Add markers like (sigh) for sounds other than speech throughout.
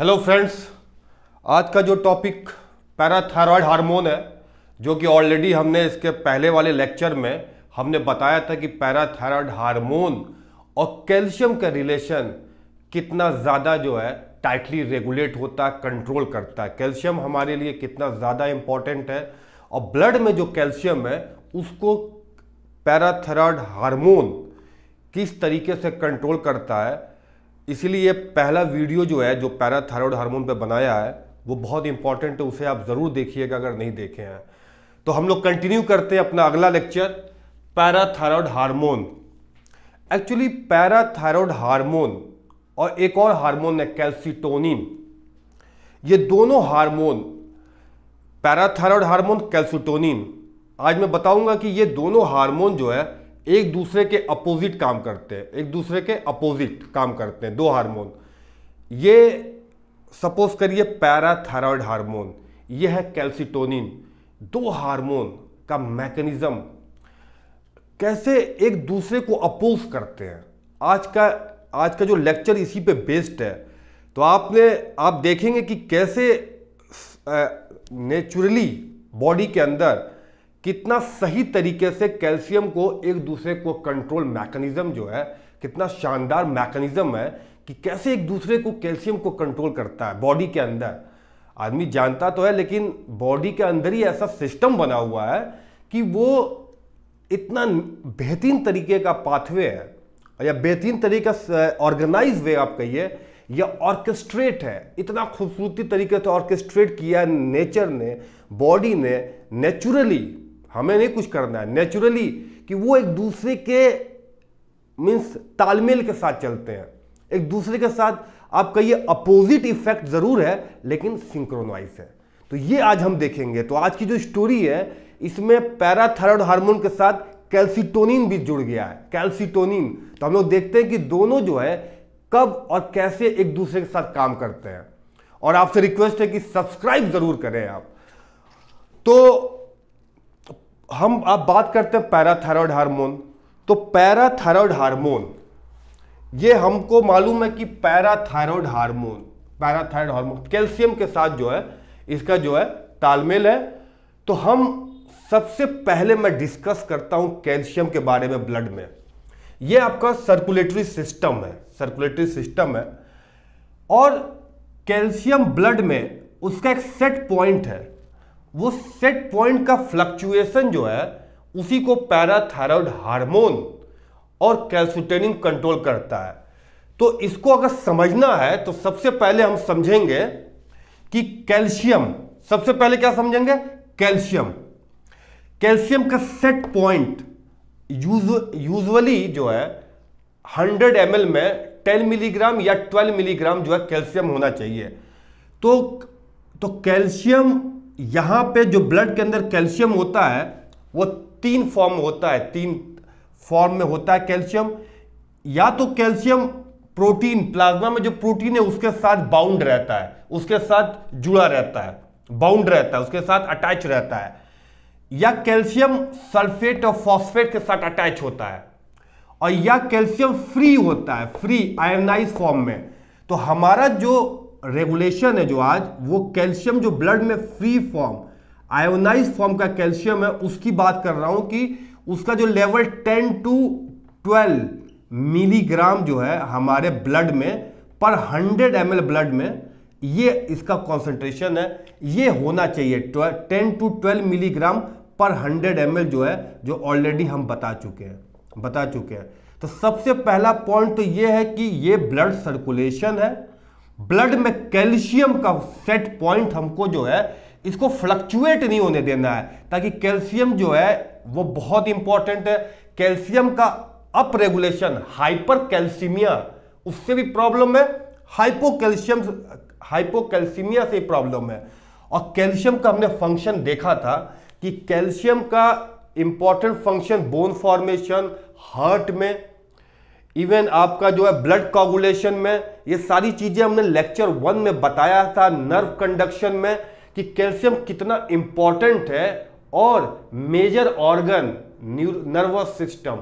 hello friends आज का जो टॉपिक पैराथायरॉयड हार्मोन है जो कि ऑलरेडी हमने इसके पहले वाले लेक्चर में हमने बताया था कि पैराथायरॉयड हार्मोन और कैल्शियम का रिलेशन कितना ज़्यादा जो है टाइटली रेगुलेट होता है कंट्रोल करता है कैल्शियम हमारे लिए कितना ज़्यादा इम्पॉर्टेंट है और ब्लड में जो कैल्शियम है उसको पैराथायरॉयड हार्मोन किस तरीके से कंट्रोल करता है इसीलिए पहला वीडियो जो है जो पैराथायरॉयड हार्मोन पे बनाया है वो बहुत इंपॉर्टेंट है उसे आप ज़रूर देखिएगा अगर नहीं देखे हैं तो हम लोग कंटिन्यू करते हैं अपना अगला lecture parathyroid hormone actually parathyroid hormone और एक और हार्मोन है कैल्सिटोनिन ये दोनों हार्मोन पैराथायरॉयड हार्मोन कैल्सिटोनिन आज मैं बताऊंगा कि ये दोनों हार्मोन जो है एक दूसरे के अपोजिट काम करते हैं एक दूसरे के अपोजिट काम करते हैं दो हार्मोन ये सपोज करिए पैराथायरॉयड हार्मोन ये है कैल्सिटोनिन दो हार्मोन का मैकेनिज्म कैसे एक दूसरे को अपोज करते हैं आज का आज का जो लेक्चर इसी पे बेस्ड है तो आपने आप देखेंगे कि कैसे नेचुरली बॉडी के अंदर कितना सही तरीके से कैल्शियम को एक दूसरे को कंट्रोल मैकेनिज्म जो है कितना शानदार मैकेनिज्म है कि कैसे एक दूसरे को कैल्शियम को कंट्रोल करता है बॉडी के अंदर आदमी जानता तो है लेकिन बॉडी के अंदर ही ऐसा सिस्टम बना हुआ है कि वो इतना बेहतरीन तरीके का पाथवे है या बेहतरीन तरीके ऑर्गेनाइज वे आप कहिए या ऑर्केस्ट्रेट है इतना खूबसूरती तरीके से ऑर्केस्ट्रेट किया नेचर ने बॉडी ने नेचुरली हमें नहीं कुछ करना है नेचुरली कि वो एक दूसरे के मीन्स तालमेल के साथ चलते हैं एक दूसरे के साथ आपका ये अपोजिट इफेक्ट ज़रूर है लेकिन सिंक्रोनाइज है तो ये आज हम देखेंगे तो आज की जो स्टोरी है इसमें पैराथायरॉयड हार्मोन के साथ कैल्सिटोनिन भी जुड़ गया है कैल्सिटोनिन तो हम लोग देखते हैं कि दोनों जो है कब और कैसे एक दूसरे के साथ काम करते हैं और आपसे रिक्वेस्ट है कि सब्सक्राइब जरूर करें आप तो हम आप बात करते हैं पैराथायरॉयड हार्मोन तो पैराथायरॉयड हार्मोन ये हमको मालूम है कि parathyroid hormone parathyroid hormone calcium के साथ जो है इसका जो है तालमेल है तो हम सबसे पहले मैं डिस्कस करता हूं कैल्शियम के बारे में ब्लड में ये आपका सर्कुलेटरी सिस्टम है सर्कुलेटरी सिस्टम है और कैल्शियम ब्लड में उसका एक सेट पॉइंट है वो सेट पॉइंट का फ्लक्चुएशन जो है उसी को पैराथायरॉयड हार्मोन और कैल्सुटेनिंग कंट्रोल करता है तो इसको अगर समझना है तो सबसे पहले हम समझेंगे कि कैल्शियम सबसे पहले क्या समझेंगे कैल्शियम कैल्शियम का सेट पॉइंट यूजुअली जो है 100 एम में 10 मिलीग्राम या 12 मिलीग्राम जो है कैल्शियम होना चाहिए तो तो कैल्शियम यहाँ पे जो ब्लड के अंदर कैल्शियम होता है वो तीन फॉर्म होता है तीन फॉर्म में होता है कैल्शियम या तो कैल्शियम प्रोटीन प्लाज्मा में जो प्रोटीन है उसके साथ बाउंड रहता है उसके साथ जुड़ा रहता है बाउंड रहता है उसके साथ अटैच रहता है या कैल्शियम सल्फेट और फॉस्फेट के साथ अटैच होता है और या कैल्शियम फ्री होता है फ्री आयोनाइज फॉर्म में तो हमारा जो रेगुलेशन है जो आज वो कैल्शियम जो ब्लड में फ्री फॉर्म आयोनाइज फॉर्म का कैल्शियम है उसकी बात कर रहा हूं कि उसका जो लेवल 10 टू 12 मिलीग्राम जो है हमारे ब्लड में पर 100 एम ब्लड में ये इसका कॉन्सेंट्रेशन है ये होना चाहिए 10 टू 12 मिलीग्राम पर 100 एम जो है जो ऑलरेडी हम बता चुके हैं बता चुके हैं तो सबसे पहला पॉइंट तो ये है कि ये ब्लड सर्कुलेशन है ब्लड में कैल्शियम का सेट पॉइंट हमको जो है इसको फ्लक्चुएट नहीं होने देना है ताकि कैल्शियम जो है वो बहुत इंपॉर्टेंट है कैल्शियम का अप रेगुलेशन हाइपर कैल्सीमिया उससे भी प्रॉब्लम है हाइपो कैल्शियम हाइपो कैल्सीमिया से प्रॉब्लम है और कैल्शियम का हमने फंक्शन देखा था कि कैल्शियम का important function bone formation heart में इवन आपका जो है ब्लड कॉगुलेशन में ये सारी चीजें हमने लेक्चर वन में बताया था नर्व कंडक्शन में कि कैल्शियम कितना इंपॉर्टेंट है और major organ nervous system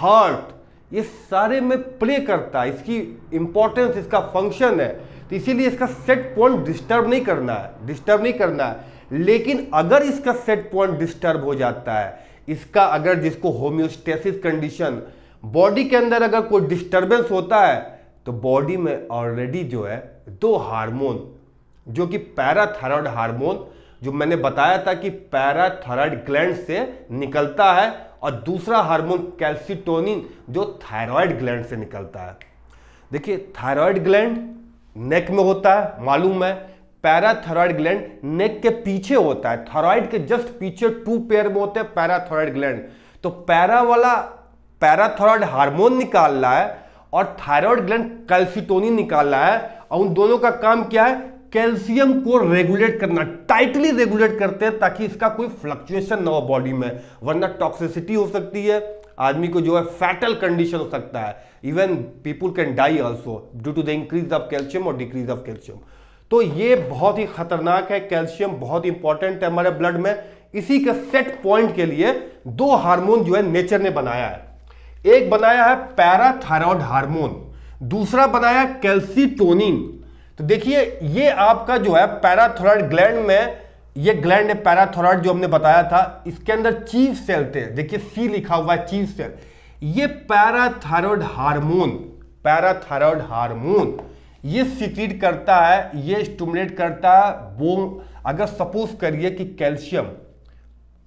heart ये सारे में प्ले करता है इसकी इंपॉर्टेंस इसका फंक्शन है तो इसीलिए इसका सेट पॉइंट डिस्टर्ब नहीं करना है डिस्टर्ब नहीं करना है लेकिन अगर इसका सेट पॉइंट डिस्टर्ब हो जाता है इसका अगर जिसको होम्योस्टेसिस कंडीशन बॉडी के अंदर अगर कोई डिस्टर्बेंस होता है तो बॉडी में ऑलरेडी जो है दो हार्मोन जो कि पैराथायरॉयड हार्मोन जो मैंने बताया था कि पैराथायरॉयड ग्लैंड से निकलता है और दूसरा हार्मोन कैल्सिटोनिन जो थायराइड ग्लैंड से निकलता है देखिए थायराइड ग्लैंड नेक में होता है मालूम है पैराथायरॉयड ग्लैंड नेक के पीछे होता है थायराइड के जस्ट पीछे टू पेयर में होते हैं पैराथायरॉयड ग्लैंड तो पैरा वाला पैराथॉरॉयड हार्मोन निकाल रहा है और थायराइड ग्लैंड कैल्सिटोनिन निकाल रहा है और उन दोनों का काम क्या है कैल्शियम को रेगुलेट करना टाइटली रेगुलेट करते हैं ताकि इसका कोई फ्लक्चुएशन ना हो बॉडी में वरना टॉक्सिसिटी हो सकती है आदमी को जो है फैटल कंडीशन हो सकता है even people can die also due to the increase of calcium और डिक्रीज ऑफ कैल्शियम तो ये बहुत ही खतरनाक है कैल्शियम बहुत इंपॉर्टेंट है हमारे ब्लड में इसी के सेट पॉइंट के लिए दो हार्मोन जो है नेचर ने बनाया है एक बनाया है पैराथायरॉयड हार्मोन दूसरा बनाया कैल्सीटोनिन तो देखिए ये आपका जो है पैराथोराइड ग्लैंड में ये ग्लैंड है पैराथोराइड जो हमने बताया था इसके अंदर चीफ सेल थे देखिए सी लिखा हुआ है चीफ सेल ये पैराथायरॉयड हार्मोन पैराथायरॉयड हार्मोन ये सिक्रीट करता है ये स्टूमुलेट करता है वो अगर सपोज करिए कि कैल्शियम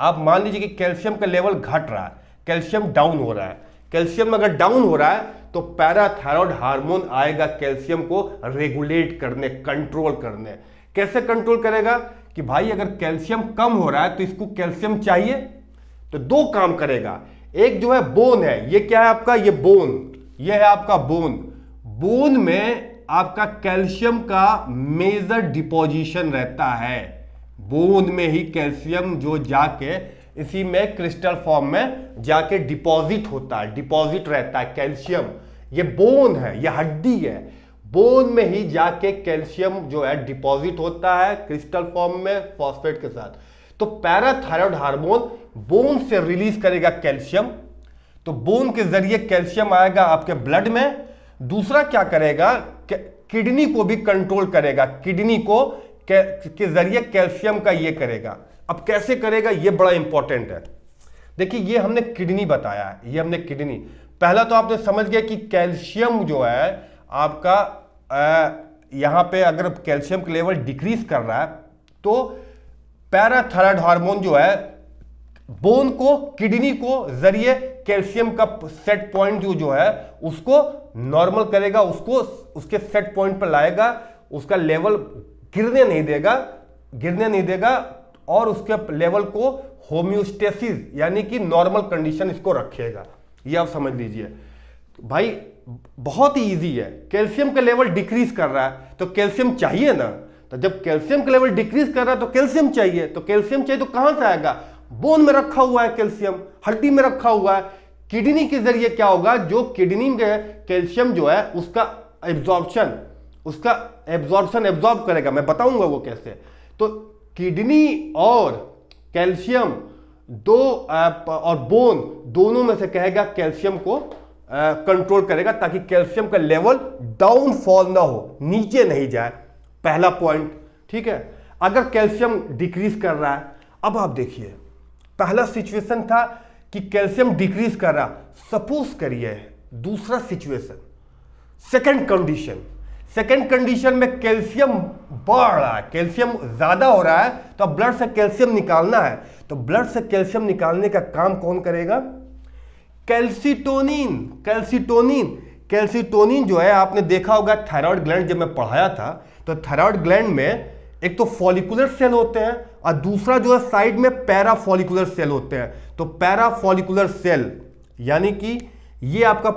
आप मान लीजिए कि कैल्शियम का लेवल घट रहा है कैल्शियम डाउन हो रहा है कैल्शियम अगर डाउन हो रहा है तो पैराथायरॉयड हार्मोन आएगा कैल्शियम को रेगुलेट करने कंट्रोल करने कैसे कंट्रोल करेगा कि भाई अगर कैल्शियम कम हो रहा है तो इसको कैल्शियम चाहिए तो दो काम करेगा एक जो है बोन है ये क्या है आपका ये बोन ये है आपका बोन बोन में आपका कैल्शियम का मेजर डिपोजिशन रहता है बोन में ही कैल्शियम जो जाके इसी में क्रिस्टल फॉर्म में जाके डिपॉजिट होता है डिपॉजिट रहता है कैल्शियम ये बोन है ये हड्डी है बोन में ही जाके कैल्शियम जो है डिपॉजिट होता है क्रिस्टल फॉर्म में फॉस्फेट के साथ तो पैराथायरॉयड हार्मोन बोन से रिलीज करेगा कैल्शियम तो बोन के जरिए कैल्शियम आएगा आपके ब्लड में दूसरा क्या करेगा किडनी को भी कंट्रोल करेगा किडनी को के, के जरिए कैल्शियम का ये करेगा अब कैसे करेगा ये बड़ा इंपॉर्टेंट है देखिए ये हमने किडनी बताया है ये हमने किडनी पहला तो आपने समझ गया कि कैल्शियम जो है आपका यहाँ पे अगर कैल्शियम का लेवल डिक्रीज कर रहा है तो पैराथायराइड हार्मोन जो है बोन को किडनी को जरिए कैल्शियम का सेट पॉइंट जो जो है उसको नॉर्मल करेगा उसको उसके सेट पॉइंट पर लाएगा उसका लेवल गिरने नहीं देगा गिरने नहीं देगा और उसके लेवल को होम्योस्टेसिस यानी कि नॉर्मल कंडीशन इसको रखेगा ये आप समझ लीजिए भाई बहुत ही ईजी है कैल्शियम का लेवल डिक्रीज कर रहा है तो कैल्शियम चाहिए ना तो जब कैल्शियम का लेवल डिक्रीज कर रहा है तो कैल्शियम चाहिए तो कैल्शियम चाहिए तो कहां से आएगा बोन में रखा हुआ है कैल्शियम हड्डी में रखा हुआ है किडनी के जरिए क्या होगा जो किडनी में कैल्शियम जो है उसका एब्जॉर्प्शन उसका एब्जॉर्प्शन एब्जॉर्ब करेगा मैं बताऊंगा वो कैसे तो किडनी और कैल्शियम दो और बोन दोनों में से कहेगा कैल्शियम को कंट्रोल करेगा ताकि कैल्शियम का लेवल डाउनफॉल ना हो नीचे नहीं जाए पहला पॉइंट ठीक है अगर कैल्शियम डिक्रीज कर रहा है अब आप देखिए पहला सिचुएशन था कि कैल्शियम डिक्रीज कर रहा सपोज करिए दूसरा situation second condition second condition में कैल्शियम बढ़ रहा है कैल्शियम ज़्यादा हो रहा है तो ब्लड से कैल्शियम निकालना है तो ब्लड से कैल्शियम निकालने का काम कौन करेगा कैल्सिटोनिन कैल्सिटोनिन कैल्सिटोनिन जो है आपने देखा होगा थायराइड ग्लैंड जब मैं पढ़ाया था तो थायराइड ग्लैंड में एक तो फॉलिकुलर सेल होते हैं और दूसरा जो है साइड में पैराफॉलिकुलर सेल होते हैं तो पैराफॉलिकुलर सेल यानी कि ये आपका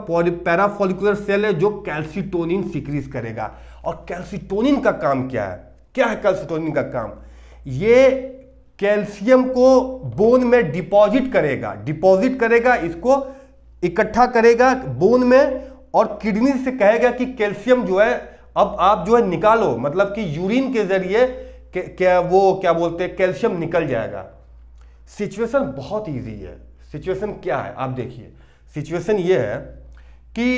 पैराफॉलिकुलर सेल है जो कैल्सिटोनिन सिक्रीज करेगा और कैल्सिटोनिन का काम क्या है क्या है कैल्सिटोनिन का काम ये कैल्शियम को बोन में डिपॉजिट करेगा डिपॉजिट करेगा इसको इकट्ठा करेगा बोन में और किडनी से कहेगा कि कैल्शियम जो है अब आप जो है निकालो मतलब कि यूरिन के जरिए क्या वो क्या बोलते हैं कैल्शियम निकल जाएगा सिचुएशन बहुत ईजी है सिचुएशन क्या है आप देखिए सिचुएशन ये है कि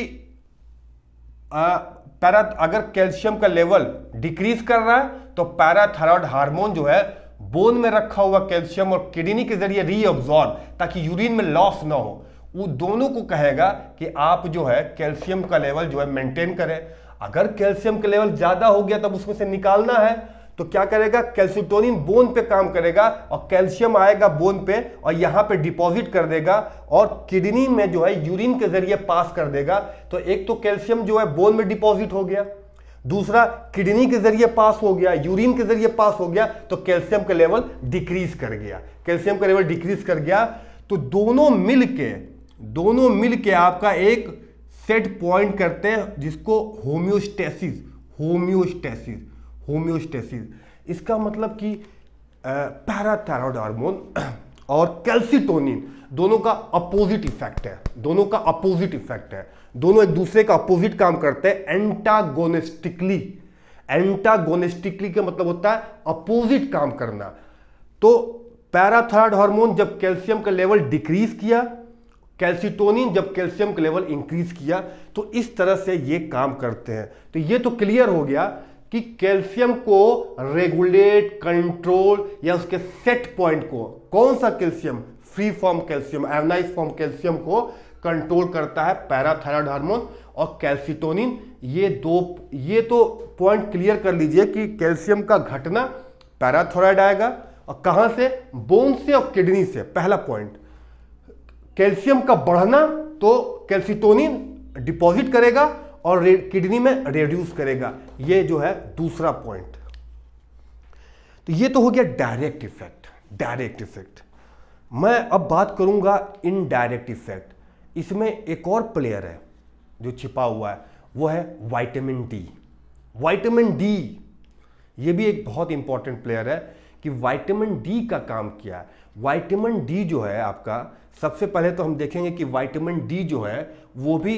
पैरा अगर कैल्शियम का लेवल डिक्रीज कर रहा है तो पैराथायरॉयड हार्मोन जो है बोन में रखा हुआ कैल्शियम और किडनी के जरिए रीअब्जॉर्ब ताकि यूरिन में लॉस ना हो वो दोनों को कहेगा कि आप जो है कैल्शियम का लेवल जो है मेंटेन करें अगर कैल्शियम का लेवल ज्यादा हो गया तब उसमें से निकालना है तो क्या करेगा कैल्सिटोनिन बोन पे काम करेगा और कैल्शियम आएगा बोन पे और यहाँ पे डिपॉजिट कर देगा और किडनी में जो है यूरिन के जरिए पास कर देगा तो एक तो कैल्शियम जो है बोन में डिपॉजिट हो गया दूसरा किडनी के जरिए पास हो गया यूरिन के जरिए पास हो गया तो कैल्शियम का लेवल डिक्रीज कर गया कैल्शियम का लेवल डिक्रीज कर गया तो दोनों मिल के दोनों मिल के आपका एक सेट पॉइंट करते हैं जिसको होम्योस्टेसिस होम्योस्टेसिस होम्योस्टेसिस इसका मतलब कि पैराथायरॉयड हार्मोन (clears throat) और कैल्सिटोनिन दोनों का अपोजिट इफेक्ट है दोनों का अपोजिट इफेक्ट है दोनों एक दूसरे का अपोजिट काम करते हैं एंटागोनिस्टिकली एंटागोनिस्टिकली का मतलब होता है अपोजिट काम करना तो पैराथायरॉयड हार्मोन जब कैल्शियम का लेवल डिक्रीज किया कैल्सिटोनिन जब कैल्शियम का लेवल इंक्रीज किया तो इस तरह से ये काम करते हैं तो ये तो क्लियर हो गया कि कैल्शियम को रेगुलेट कंट्रोल या उसके सेट पॉइंट को कौन सा calcium free form calcium ionise form calcium को कंट्रोल करता है पैराथायरॉयड हार्मोन और कैल्सिटोनिन ये दो ये तो पॉइंट क्लियर कर लीजिए कि कैल्शियम का घटना पैराथायरॉयड आएगा और कहां से बोन से और किडनी से पहला पॉइंट कैल्शियम का बढ़ना तो कैल्सिटोनिन डिपॉजिट करेगा और किडनी में रिड्यूस करेगा ये जो है दूसरा पॉइंट तो ये तो हो गया डायरेक्ट इफेक्ट डायरेक्ट इफेक्ट मैं अब बात करूंगा इनडायरेक्ट इफेक्ट इसमें एक और प्लेयर है जो छिपा हुआ है वो है वाइटामिन डी वाइटामिन डी ये भी एक बहुत इंपॉर्टेंट प्लेयर है कि वाइटामिन डी का काम क्या है वाइटामिन डी जो है आपका सबसे पहले तो हम देखेंगे कि वाइटामिन डी जो है वो भी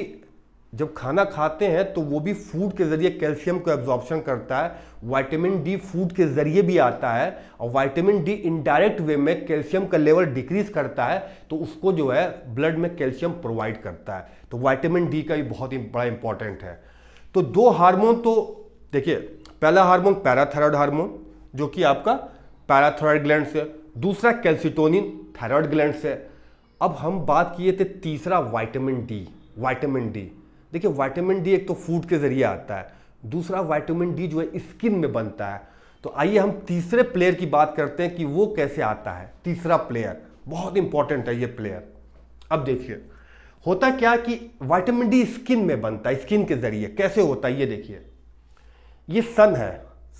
जब खाना खाते हैं तो वो भी फूड के ज़रिए कैल्शियम को एब्जॉर्बशन करता है वाइटामिन डी फूड के ज़रिए भी आता है और वाइटामिन डी इनडायरेक्ट वे में कैल्शियम का लेवल डिक्रीज करता है तो उसको जो है ब्लड में कैल्शियम प्रोवाइड करता है तो वाइटामिन डी का भी बहुत ही बड़ा इंपॉर्टेंट है तो दो हार्मोन तो देखिए पहला हार्मोन पैराथायरॉयड हार्मोन जो कि आपका पैराथायरॉयड ग्लैंड से दूसरा कैल्सिटोनिन थायरॉयड ग्लैंड से अब हम बात किए थे तीसरा वाइटामिन डी वाइटामिन डी देखिए वाइटामिन डी एक तो फूड के ज़रिए आता है दूसरा वाइटामिन डी जो है स्किन में बनता है तो आइए हम तीसरे प्लेयर की बात करते हैं कि वो कैसे आता है तीसरा प्लेयर बहुत इंपॉर्टेंट है ये प्लेयर अब देखिए होता क्या कि वाइटामिन डी स्किन में बनता है स्किन के जरिए कैसे होता है ये देखिए ये सन है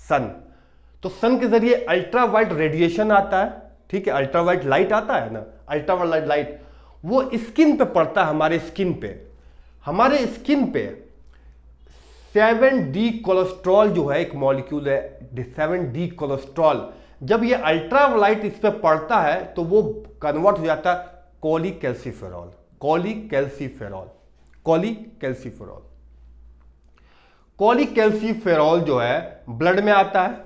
सन तो सन के जरिए अल्ट्रा वाइट रेडिएशन आता है ठीक है अल्ट्रा वाइट लाइट आता है ना अल्ट्रा लाइट वो स्किन पे पड़ता है हमारे स्किन पे हमारे स्किन पे सेवन डी कोलेस्ट्रॉल जो है एक मॉलिक्यूल है सेवन डी कोलेस्ट्रॉल जब ये अल्ट्रावलाइट इस पर पड़ता है तो वो कन्वर्ट हो जाता है cholecalciferol cholecalciferol cholecalciferol cholecalciferol जो है ब्लड में आता है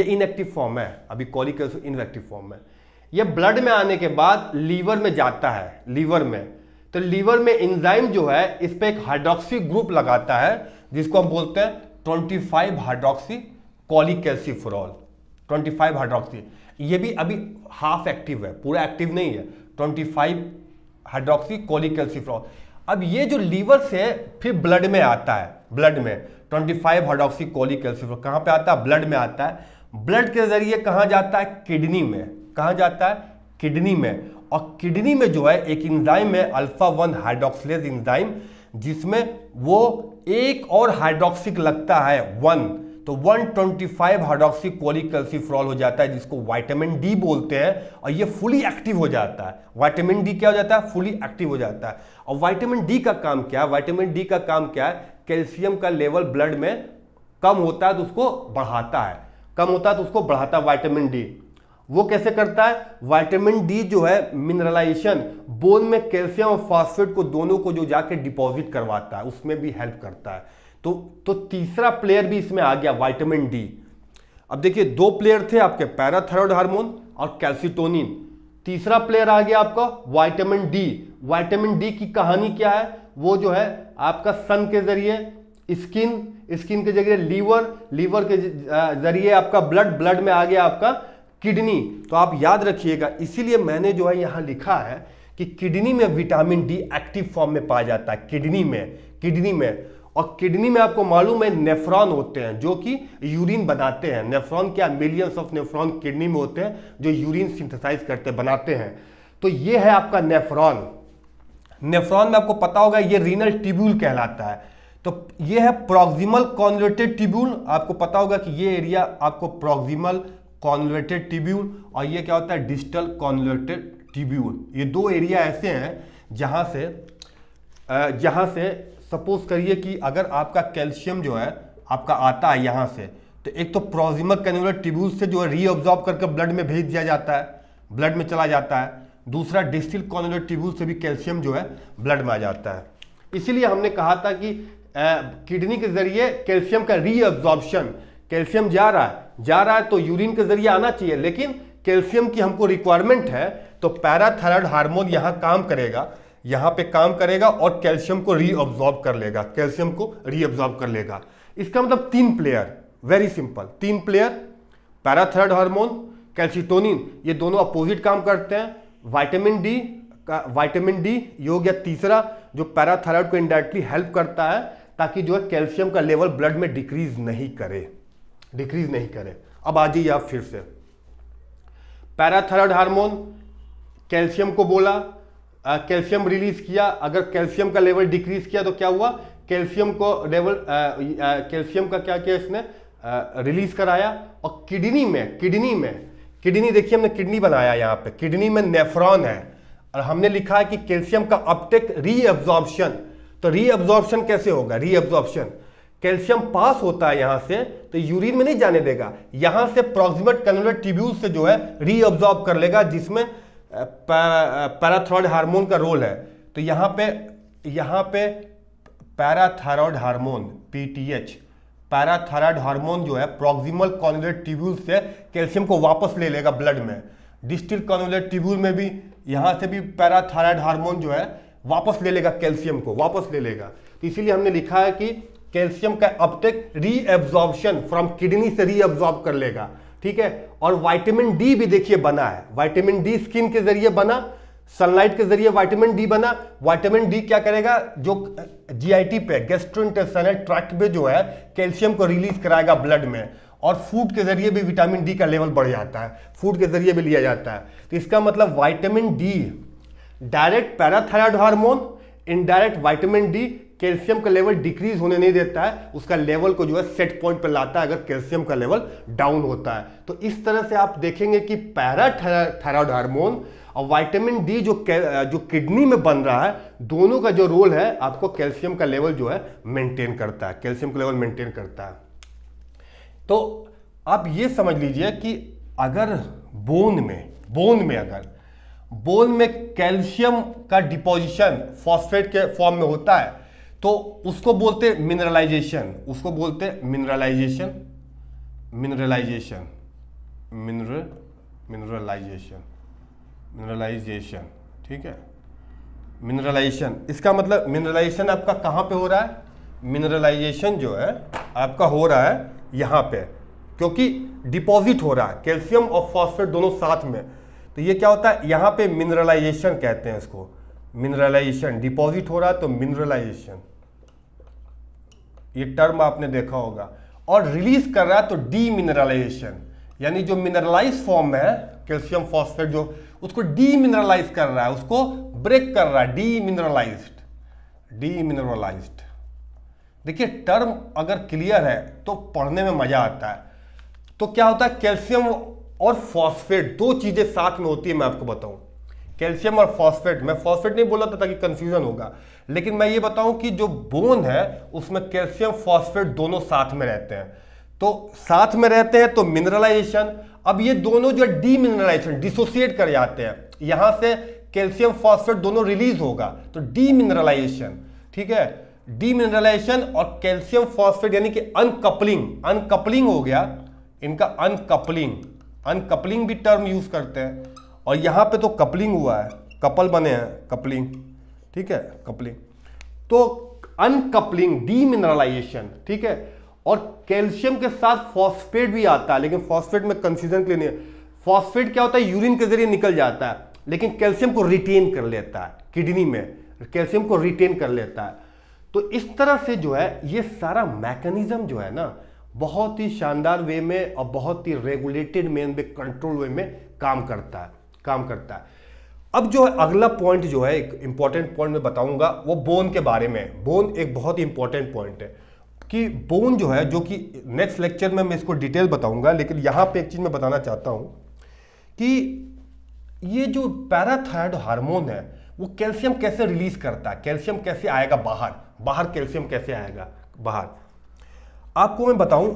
ये इनएक्टिव फॉर्म है अभी कॉली कैल्सी इनएक्टिव फॉर्म है ये ब्लड में आने के बाद लीवर में जाता है लीवर में तो लीवर में इंजाइम जो है इस पर एक हाइड्रोक्सी ग्रुप लगाता है जिसको हम बोलते हैं twenty five hydroxy cholecalciferol twenty five hydroxy ये भी अभी हाफ एक्टिव है पूरा एक्टिव नहीं है ट्वेंटी फाइव हाइड्रोक्सी कॉलिकैल्सीफ्रॉल अब ये जो लीवर से फिर ब्लड में आता है ब्लड में ट्वेंटी फाइव हाइड्रोक्सी कॉलिकैल्सीफ्रॉल कहाँ पर आता है ब्लड में आता है ब्लड के जरिए कहाँ जाता है किडनी में कहाँ जाता है किडनी में और किडनी में जो है एक इंजाइम है अल्फा वन हाइड्रोक्सिलेज इंजाइम जिसमें वो एक और हाइड्रोक्सिक लगता है वन तो 125 हाइड्रोक्सिक कोलिकल्सिफ्रॉल हो जाता है जिसको वाइटामिन डी बोलते हैं और ये फुली एक्टिव हो जाता है वाइटामिन डी क्या हो जाता है फुली एक्टिव हो जाता है और वाइटामिन डी का काम क्या है वाइटामिन डी का काम क्या है कैल्शियम का लेवल ब्लड में कम होता है तो उसको बढ़ाता है कम होता है तो उसको बढ़ाता है वाइटामिन डी वो कैसे करता है वाइटामिन डी जो है मिनरलाइजेशन बोन में कैल्शियम और फास्फेट को दोनों को जो जाके डिपॉजिट करवाता है उसमें भी हेल्प करता है तो तो तीसरा प्लेयर भी इसमें आ गया वाइटामिन डी अब देखिए दो प्लेयर थे आपके पैराथायरॉयड हार्मोन और कैल्सिटोनिन तीसरा प्लेयर आ गया आपका वाइटामिन डी वाइटामिन डी की कहानी क्या है वो जो है आपका सन के जरिए स्किन स्किन के जरिए लीवर लीवर के जरिए आपका ब्लड ब्लड में आ गया आपका किडनी तो आप याद रखिएगा इसीलिए मैंने जो है यहाँ लिखा है कि किडनी में विटामिन डी एक्टिव फॉर्म में पाया जाता है किडनी में किडनी में और किडनी में आपको मालूम है नेफ्रॉन होते हैं जो कि यूरिन बनाते हैं नेफ्रॉन क्या मिलियंस ऑफ नेफ्रॉन किडनी में होते हैं जो यूरिन सिंथेसाइज करते बनाते हैं तो ये है आपका नेफ्रॉन नेफ्रॉन में आपको पता होगा ये रीनल टिब्यूल कहलाता है तो ये है प्रोक्सिमल कॉन्वर्टेड टिब्यूल आपको पता होगा कि ये एरिया आपको प्रोक्सिमल कॉन्वर्टेड टिब्यूल और ये क्या होता है डिजिटल कॉन्वर्टेड टिब्यूल ये दो एरिया ऐसे हैं जहाँ से जहाँ से सपोज करिए कि अगर आपका कैल्शियम जो है आपका आता है यहाँ से तो एक तो प्रोजिमक कैनुलर टिब्यूल से जो है ऑब्जॉर्ब करके ब्लड में भेज दिया जाता है ब्लड में चला जाता है दूसरा डिस्टिल कॉनुलर टिब्यूल से भी कैल्शियम जो है ब्लड में आ जाता है इसीलिए हमने कहा था कि किडनी के जरिए कैल्शियम का रीअब्जॉर्बशन कैल्शियम जा रहा है जा रहा है तो यूरिन के जरिए आना चाहिए लेकिन कैल्शियम की हमको रिक्वायरमेंट है तो पैराथायरॉयड हार्मोन यहाँ काम करेगा यहाँ पे काम करेगा और कैल्शियम को रीऑब्जॉर्ब कर लेगा कैल्शियम को रीऑब्जॉर्ब कर लेगा इसका मतलब तीन प्लेयर वेरी सिंपल तीन प्लेयर पैराथायरॉयड हार्मोन कैल्सिटोनिन ये दोनों अपोजिट काम करते हैं वाइटामिन डी का वाइटामिन डी योग या तीसरा जो पैराथायरॉयड को इंडायरेक्टली हेल्प करता है ताकि जो है कैल्शियम का लेवल ब्लड में डिक्रीज नहीं करे डिक्रीज नहीं करे अब आ जाइए आप फिर से पैराथरड हार्मोन कैल्शियम को बोला कैल्शियम रिलीज किया अगर कैल्शियम का लेवल डिक्रीज किया तो क्या हुआ कैल्शियम को लेवल कैल्शियम का क्या किया इसने रिलीज कराया और किडनी में किडनी में किडनी देखिए हमने किडनी बनाया यहाँ पे किडनी में नेफ्रॉन है और हमने लिखा है कि कैल्शियम का अपटेक रीअब्जॉर्प्शन तो रीअब्जॉर्प्शन कैसे होगा रीअब्जॉर्प्शन कैल्शियम पास होता है यहां से तो यूरिन में नहीं जाने देगा यहां से प्रोक्सिमेट कन्वलर ट्यूब्यूल से जो है रीअब्जॉर्ब कर लेगा जिसमें पैराथ्रॉइड हार्मोन का रोल है तो यहाँ पे यहां पे parathyroid hormone PTH parathyroid hormone जो है प्रोक्सिमल कॉन्युलर ट्यूब्यूल से कैल्शियम को वापस ले लेगा ब्लड में डिस्टिल कॉन्युलर ट्यूब्यूल में भी यहाँ से भी पैराथायरॉयड हार्मोन जो है वापस ले लेगा कैल्शियम को वापस ले लेगा तो इसीलिए हमने लिखा है कि कैल्शियम का अपटेक रीएब्जॉर्प्शन फ्रॉम किडनी से रीअब्जॉर्ब कर लेगा ठीक है और वाइटामिन डी भी देखिए बना है वाइटामिन डी स्किन के जरिए बना सनलाइट के जरिए वाइटामिन डी बना वाइटामिन डी क्या करेगा जो जीआईटी पे गेस्ट्रोइंटेस्टाइनल ट्रैक्ट पे जो है कैल्शियम को रिलीज कराएगा ब्लड में और फूड के जरिए भी विटामिन डी का लेवल बढ़ जाता है फूड के जरिए भी लिया जाता है तो इसका मतलब vitamin D direct parathyroid hormone indirect vitamin D calcium का लेवल डिक्रीज होने नहीं देता है उसका लेवल को जो है सेट पॉइंट पर लाता है अगर कैल्शियम का लेवल डाउन होता है तो इस तरह से आप देखेंगे कि पैरा थायराइड हार्मोन और वाइटामिन डी जो जो किडनी में बन रहा है दोनों का जो रोल है आपको कैल्शियम का लेवल जो है मेंटेन करता है कैल्शियम का लेवल मेंटेन करता है तो आप ये समझ लीजिए कि अगर बोन में बोन में अगर बोन में कैल्शियम का डिपोजिशन फॉस्फेट के फॉर्म में होता है तो उसको बोलते मिनरलाइजेशन उसको बोलते mineralisation mineralisation mineral mineralisation mineralisation ठीक है मिनरलाइजेशन इसका मतलब मिनरलाइजेशन आपका कहाँ पे हो रहा है मिनरलाइजेशन जो है आपका हो रहा है यहाँ पे क्योंकि डिपॉजिट हो रहा है कैल्शियम और फॉस्फेट दोनों साथ में तो ये क्या होता है यहाँ पे मिनरलाइजेशन कहते हैं इसको मिनरलाइजेशन डिपॉजिट हो रहा है तो मिनरलाइजेशन ये टर्म आपने देखा होगा और रिलीज कर रहा है तो डीमिनरलाइजेशन यानी जो मिनरलाइज फॉर्म में है कैल्शियम फॉस्फेट जो उसको डीमिनरलाइज कर रहा है उसको ब्रेक कर रहा है डीमिनरलाइज डीमिनरलाइज देखिए टर्म अगर क्लियर है तो पढ़ने में मजा आता है तो क्या होता है कैल्शियम और फॉस्फेट दो चीजें साथ में होती है मैं आपको बताऊं कैल्शियम और फॉस्फेट मैं फॉस्फेट नहीं बोला था ताकि कंफ्यूजन होगा लेकिन मैं ये बताऊं कि जो बोन है उसमें कैल्शियम फॉस्फेट दोनों साथ में रहते हैं तो साथ में रहते हैं तो मिनरलाइजेशन अब ये दोनों जो डीमिनरलाइजेशन डिसोसिएट कर जाते हैं यहां से कैल्शियम फॉस्फेट दोनों रिलीज होगा तो डीमिनरलाइजेशन ठीक है डीमिनरलाइजेशन और कैल्शियम फॉस्फेट यानी कि अनकपलिंग अनकपलिंग हो गया इनका अनकपलिंग अनकपलिंग भी टर्म यूज करते हैं और यहाँ पे तो कपलिंग हुआ है कपल बने हैं कपलिंग ठीक है कपलिंग तो अनकपलिंग डीमिनरलाइजेशन ठीक है और कैल्शियम के साथ फॉस्फेट भी आता है लेकिन फॉस्फेट में कंफ्यूजन के लिए नहीं फॉस्फेट क्या होता है यूरिन के जरिए निकल जाता है लेकिन कैल्शियम को रिटेन कर लेता है किडनी में कैल्शियम को रिटेन कर लेता है तो इस तरह से जो है ये सारा मैकेनिज्म जो है ना बहुत ही शानदार वे में और बहुत ही रेगुलेटेड वे में कंट्रोल वे में काम करता है काम करता है अब जो है अगला पॉइंट जो है एक इंपॉर्टेंट पॉइंट मैं बताऊंगा वो बोन के बारे में बोन एक बहुत ही इंपॉर्टेंट पॉइंट है कि बोन जो है जो कि नेक्स्ट लेक्चर में मैं इसको डिटेल बताऊंगा लेकिन यहां पे एक चीज़ मैं बताना चाहता हूं कि ये जो पैराथायड हार्मोन है वो कैल्शियम कैसे रिलीज करता है कैल्शियम कैसे आएगा बाहर बाहर कैल्शियम कैसे आएगा बाहर आपको मैं बताऊं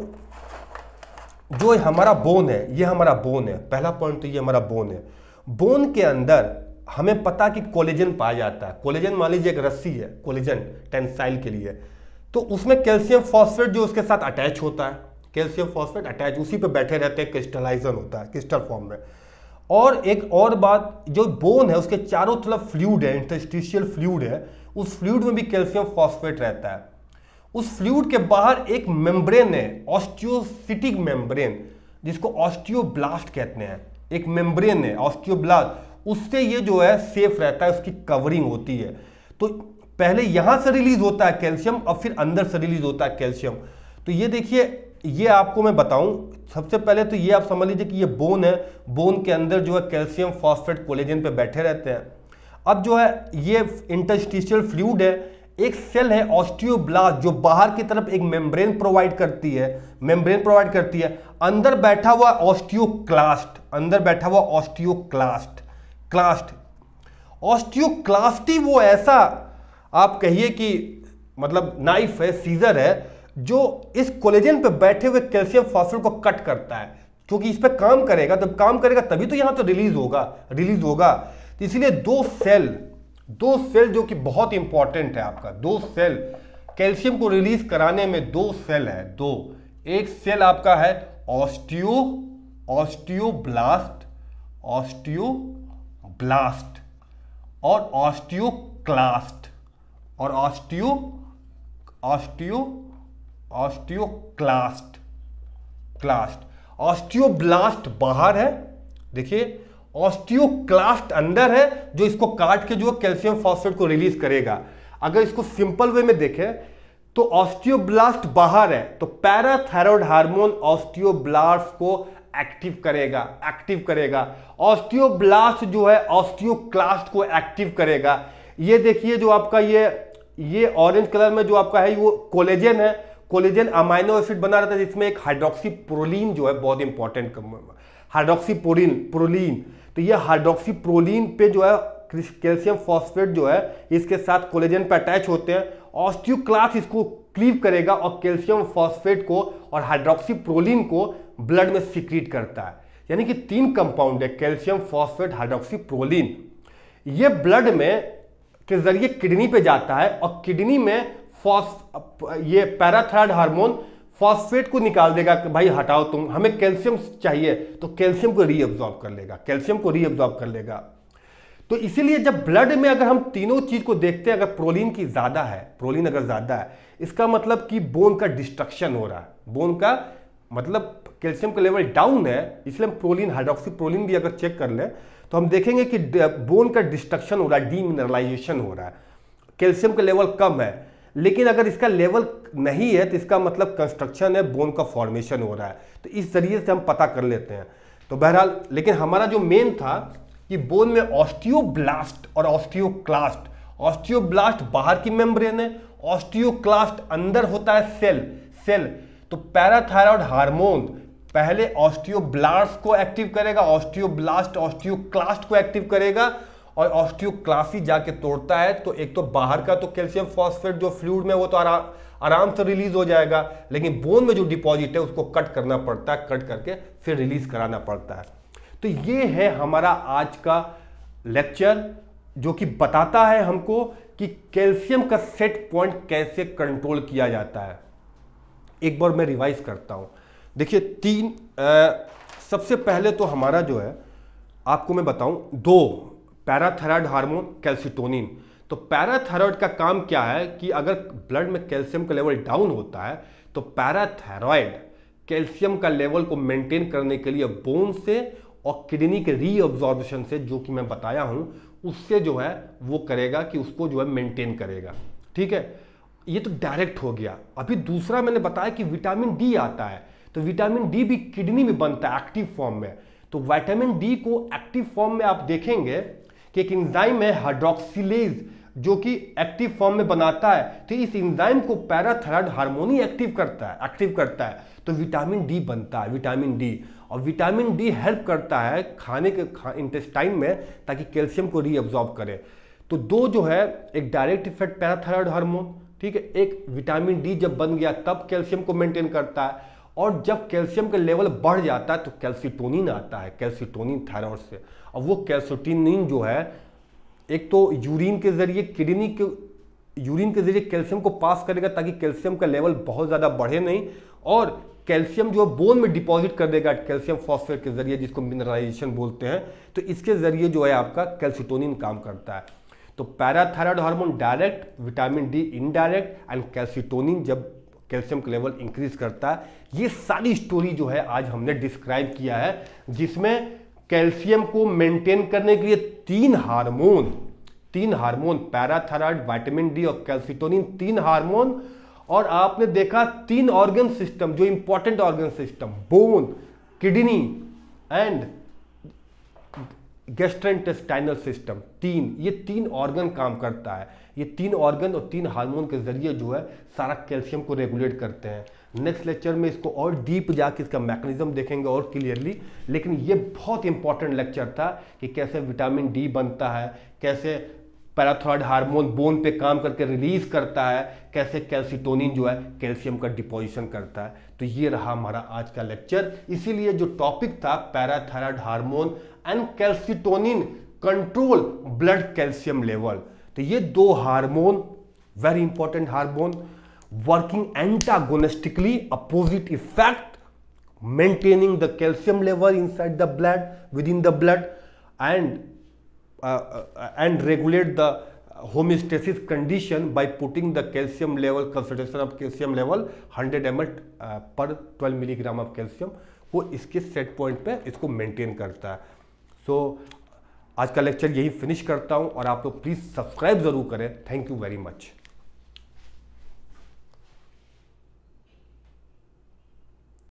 जो हमारा बोन है ये हमारा बोन है पहला पॉइंट तो ये हमारा बोन है बोन के अंदर हमें पता कि कोलेजन पाया जाता है कोलेजन मान लीजिए एक रस्सी है कोलेजन टेंसाइल के लिए तो उसमें कैल्शियम फॉस्फेट जो उसके साथ अटैच होता है कैल्शियम फॉस्फेट अटैच उसी पे बैठे रहते हैं क्रिस्टलाइजन होता है क्रिस्टल फॉर्म में और एक और बात जो बोन है उसके चारों तरफ फ्लूड है इंटरस्टिशियल फ्लूड है उस फ्लूड में भी कैल्शियम फॉस्फेट रहता है उस फ्लूड के बाहर एक मेम्ब्रेन है ऑस्टियोसिटिक मेम्ब्रेन जिसको ऑस्टियोब्लास्ट कहते हैं एक मेम्ब्रेन है ऑस्टियोब्लास्ट उससे ये जो है सेफ रहता है उसकी कवरिंग होती है तो पहले यहां से रिलीज होता है कैल्शियम और फिर अंदर से रिलीज होता है कैल्शियम तो ये देखिए ये आपको मैं बताऊं सबसे पहले तो ये आप समझ लीजिए कि ये बोन है बोन के अंदर जो है कैल्शियम फॉस्फेट कोलेजन पे बैठे रहते हैं अब जो है ये इंटरस्टिशियल फ्लूड है एक सेल है ऑस्टियोब्लास्ट जो बाहर की तरफ एक मेम्ब्रेन प्रोवाइड करती है मेम्ब्रेन प्रोवाइड करती है अंदर बैठा हुआ ऑस्टियोक्लास्ट अंदर बैठा हुआ ऑस्टियोक्लास्ट क्लास्ट ऑस्टियोक्लास्टी वो ऐसा आप कहिए कि मतलब नाइफ है सीजर है जो इस कोलेजन पे बैठे हुए कैल्शियम फॉस्फेट को कट करता है क्योंकि इस पर काम करेगा जब काम करेगा तभी तो यहां तो रिलीज होगा रिलीज होगा तो इसलिए दो सेल दो सेल जो कि बहुत इंपॉर्टेंट है आपका दो सेल कैल्शियम को रिलीज कराने में दो सेल है दो एक सेल आपका है ऑस्टियो ऑस्टियोब्लास्ट ऑस्टियोब्लास्ट और ऑस्टियोक्लास्ट और osteo osteo osteoclast clast osteoblast बाहर है देखिए ऑस्टियोक्लास्ट अंदर है जो इसको काट के जो कैल्शियम फॉस्फेट को रिलीज करेगा अगर इसको सिंपल वे में देखें तो ऑस्टियोब्लास्ट बाहर है तो पैराथायरॉयड हार्मोन ऑस्टियोब्लास्ट को एक्टिव करेगा एक्टिव करेगा ऑस्टियोब्लास्ट जो है ऑस्टियोक्लास्ट को एक्टिव करेगा ये देखिए जो आपका ये ये ऑरेंज कलर में जो आपका है वो कोलेजन है कोलेजन अमाइनो एसिड बना रहता है जिसमें एक हाइड्रोक्सीप्रोलिन जो है बहुत इंपॉर्टेंट हाइड्रोक्सीप्रोलिन प्रोलिन तो ये हाइड्रोक्सीप्रोलिन पे जो है कैल्शियम फॉस्फेट जो है इसके साथ कोलेजन पे अटैच होते हैं ऑस्टियोक्लास्ट इसको क्लीव करेगा और कैल्शियम फॉस्फेट को और हाइड्रोक्सीप्रोलिन को ब्लड में सिक्रीट करता है यानी कि तीन कंपाउंड है कैल्शियम फॉस्फेट हाइड्रोक्सी प्रोलिन ये ब्लड में के जरिए किडनी पे जाता है और किडनी में फॉस ये पैराथायड हार्मोन फॉस्फेट को निकाल देगा कि भाई हटाओ तुम हमें कैल्शियम चाहिए तो कैल्शियम को रीअब्जॉर्ब कर लेगा कैल्शियम को रीअब्जॉर्ब कर लेगा तो इसीलिए जब ब्लड में अगर हम तीनों चीज को देखते हैं अगर प्रोलीन की ज्यादा है प्रोलीन अगर ज्यादा है इसका मतलब कि बोन का डिस्ट्रक्शन हो रहा है बोन का मतलब कैल्शियम का लेवल डाउन है इसलिए हम प्रोलिन हाइड्रोक्सी प्रोलिन भी अगर चेक कर लें तो हम देखेंगे कि बोन का डिस्ट्रक्शन हो रहा है डीमिनरलाइजेशन हो रहा है कैल्शियम का लेवल कम है लेकिन अगर इसका लेवल नहीं है तो इसका मतलब कंस्ट्रक्शन है बोन का फॉर्मेशन हो रहा है तो इस जरिए से हम पता कर लेते हैं तो बहरहाल लेकिन हमारा जो मेन था कि बोन में ऑस्टियोब्लास्ट और ऑस्टियोक्लास्ट ऑस्टियोब्लास्ट बाहर की मेम्ब्रेन है ऑस्टियोक्लास्ट अंदर होता है सेल सेल तो पैराथायरॉयड हार्मोन पहले ऑस्टियोब्लास्ट को एक्टिव करेगा ऑस्टियोब्लास्ट ऑस्टियोक्लास्ट को एक्टिव करेगा और ऑस्टियोक्लासी जाके तोड़ता है तो एक तो बाहर का तो कैल्शियम फॉस्फेट जो फ्लूड में वो तो आरा, आराम से रिलीज हो जाएगा लेकिन बोन में जो डिपॉजिट है उसको कट करना पड़ता है कट करके फिर रिलीज कराना पड़ता है तो ये है हमारा आज का लेक्चर जो कि बताता है हमको कि कैल्शियम का सेट पॉइंट कैसे कंट्रोल किया जाता है एक बार मैं रिवाइज करता हूं देखिए तीन आ, सबसे पहले तो हमारा जो है आपको मैं बताऊं दो पैराथायराइड हार्मोन कैल्सिटोनिन तो पैराथायरॉयड का काम क्या है कि अगर ब्लड में कैल्शियम का लेवल डाउन होता है तो पैराथायरॉयड कैल्शियम का लेवल को मेंटेन करने के लिए बोन से और किडनी के रीऑब्जॉर्बेशन से जो कि मैं बताया हूं उससे जो है वो करेगा कि उसको जो है मेंटेन करेगा ठीक है ये तो डायरेक्ट हो गया अभी दूसरा मैंने बताया कि विटामिन डी आता है तो विटामिन डी भी किडनी में बनता है एक्टिव फॉर्म में तो विटामिन डी को एक्टिव फॉर्म में आप देखेंगे कि एक इंजाइम है हाइड्रोक्सिलेज जो कि एक्टिव फॉर्म में बनाता है तो इस इंजाइम को पैराथराइड हार्मोनी एक्टिव करता है एक्टिव करता है तो विटामिन डी बनता है विटामिन डी और विटामिन डी हेल्प करता है खाने के खा, इंटेस्टाइन में ताकि कैल्शियम को रीअब्जॉर्ब करे तो दो जो है एक डायरेक्ट इफेक्ट पैराथराइड हार्मोन ठीक है एक विटामिन डी जब बन गया तब कैल्शियम को मेंटेन करता है और जब कैल्शियम का लेवल बढ़ जाता है तो कैल्सिटोनिन आता है कैल्सिटोनिन थायराइड से और वो कैल्सिटोनिन जो है एक तो यूरिन के जरिए किडनी के यूरिन के जरिए कैल्शियम को पास करेगा ताकि कैल्शियम का लेवल बहुत ज़्यादा बढ़े नहीं और कैल्शियम जो है बोन में डिपॉजिट कर देगा कैल्शियम फॉस्फेट के जरिए जिसको मिनरलाइजेशन बोलते हैं तो इसके जरिए जो है आपका कैल्सिटोनिन काम करता है तो parathyroid hormone direct vitamin D indirect and calcitonin जब कैल्शियम का लेवल इंक्रीज करता है ये सारी स्टोरी जो है आज हमने डिस्क्राइब किया है जिसमें कैल्शियम को मेंटेन करने के लिए तीन हार्मोन तीन हार्मोन पैराथायराइड विटामिन डी और कैल्सिटोनिन तीन हार्मोन और आपने देखा तीन ऑर्गन सिस्टम जो important organ system bone kidney and gastrointestinal system तीन ये तीन ऑर्गन काम करता है ये तीन ऑर्गन और तीन हार्मोन के जरिए जो है सारा कैल्शियम को रेगुलेट करते हैं नेक्स्ट लेक्चर में इसको और डीप जाके इसका मैकेनिज्म देखेंगे और क्लियरली लेकिन ये बहुत इंपॉर्टेंट लेक्चर था कि कैसे विटामिन डी बनता है कैसे पैराथॉइड हार्मोन बोन पे काम करके रिलीज करता है कैसे कैल्सिटोनिन जो है कैल्शियम का डिपोजिशन करता है तो ये रहा हमारा आज का लेक्चर इसीलिए जो टॉपिक था parathyroid hormone and calcitonin control blood calcium level तो ये दो hormone very important hormone working antagonistically opposite effect maintaining the calcium level inside the blood within the blood and and regulate the homeostasis condition by putting the calcium level concentration of calcium level hundred M per twelve milligram of calcium वो इसके set point पे इसको maintain करता है सो आज का lecture यही finish करता हूँ और आप लोग प्लीज़ सब्सक्राइब ज़रूर करें थैंक यू वेरी मच